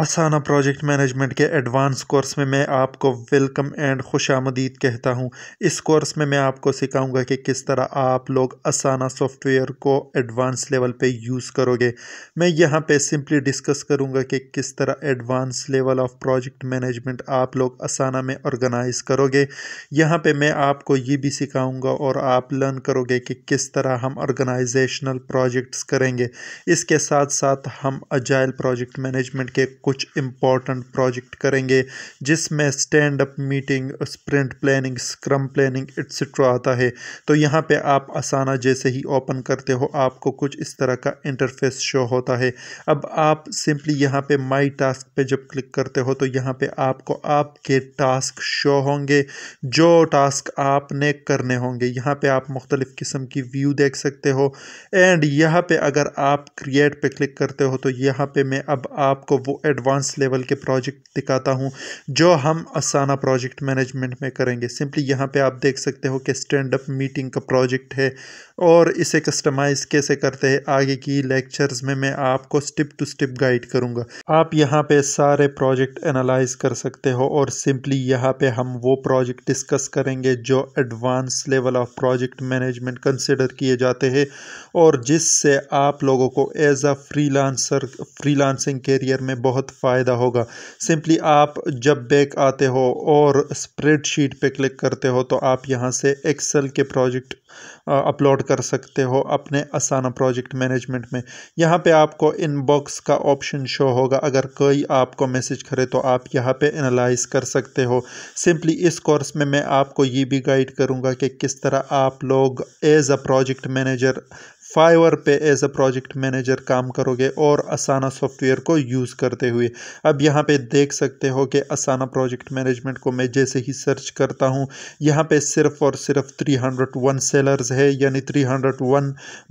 असाना project management के advance course में मैं आपको वेलकम एंड खुश आमदीद कहता हूँ इस कोर्स में मैं आपको सिखाऊंगा कि किस तरह आप लोग असाना सॉफ्टवेयर को एडवांस लेवल पे यूज़ करोगे मैं यहाँ पे सिंपली डिस्कस करूँगा कि किस तरह advance level of project management आप लोग असाना में ऑर्गेनाइज करोगे यहाँ पर मैं आपको ये भी सिखाऊँगा और आप लर्न करोगे कि किस तरह हम ऑर्गेनाइजेशनल प्रोजेक्ट्स करेंगे इसके साथ साथ हम अजाइल प्रोजेक्ट मैनेजमेंट के कुछ इम्पॉर्टेंट प्रोजेक्ट करेंगे जिसमें stand up meeting sprint planning scrum planning etcetera आता है तो यहाँ पे आप आसाना जैसे ही ओपन करते हो आपको कुछ इस तरह का इंटरफेस शो होता है अब आप सिंपली यहाँ पे माय टास्क पे जब क्लिक करते हो तो यहाँ पे आपको आपके टास्क शो होंगे जो टास्क आपने करने होंगे यहाँ पे आप मुख्तलिफ़ किस्म की व्यू देख सकते हो एंड यहाँ पे अगर आप क्रिएट पे क्लिक करते हो तो यहाँ पे मैं अब आपको वो एड एडवांस लेवल के प्रोजेक्ट दिखाता हूँ जो हम असाना प्रोजेक्ट मैनेजमेंट में करेंगे सिंपली यहाँ पे आप देख सकते हो कि स्टैंड अप मीटिंग का प्रोजेक्ट है और इसे कस्टमाइज़ कैसे करते हैं आगे की लेक्चर्स में मैं आपको स्टेप टू स्टेप गाइड करूँगा आप यहाँ पे सारे प्रोजेक्ट एनालाइज कर सकते हो और सिंपली यहाँ पे हम वो प्रोजेक्ट डिस्कस करेंगे जो advance level of project management consider किए जाते हैं और जिससे आप लोगों को as a freelancer freelancing career में बहुत बहुत फ़ायदा होगा सिंपली आप जब बैक आते हो और स्प्रेडशीट पे क्लिक करते हो तो आप यहाँ से एक्सेल के प्रोजेक्ट अपलोड कर सकते हो अपने आसाना प्रोजेक्ट मैनेजमेंट में यहाँ पे आपको इनबॉक्स का ऑप्शन शो होगा अगर कोई आपको मैसेज करे तो आप यहाँ पे एनालाइज कर सकते हो सिंपली इस कोर्स में मैं आपको ये भी गाइड करूँगा कि किस तरह आप लोग as a project manager Fiverr पे एज अ प्रोजेक्ट मैनेजर काम करोगे और असाना सॉफ्टवेयर को यूज़ करते हुए अब यहाँ पे देख सकते हो कि असाना प्रोजेक्ट मैनेजमेंट को मैं जैसे ही सर्च करता हूँ यहाँ पे सिर्फ और सिर्फ 301 सेलर्स है यानी 301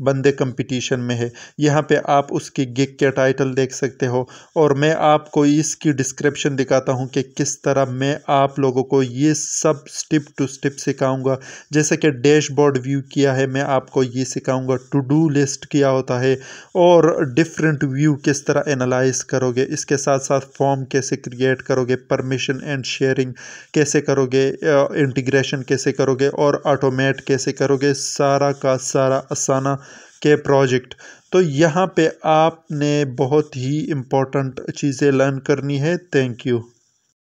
बंदे कंपटीशन में है यहाँ पे आप उसकी गिग के टाइटल देख सकते हो और मैं आपको इसकी डिस्क्रिप्शन दिखाता हूँ कि किस तरह मैं आप लोगों को ये सब स्टिप टू स्टिप सिखाऊँगा जैसे कि डैशबोर्ड व्यू किया है मैं आपको ये सिखाऊँगा टू डू लिस्ट किया होता है और डिफरेंट व्यू किस तरह एनालाइज करोगे इसके साथ साथ फॉर्म कैसे क्रिएट करोगे परमिशन एंड शेयरिंग कैसे करोगे इंटीग्रेशन कैसे करोगे और ऑटोमेट कैसे करोगे सारा का सारा असाना के प्रोजेक्ट तो यहाँ पे आपने बहुत ही इम्पोर्टेंट चीज़ें लर्न करनी है थैंक यू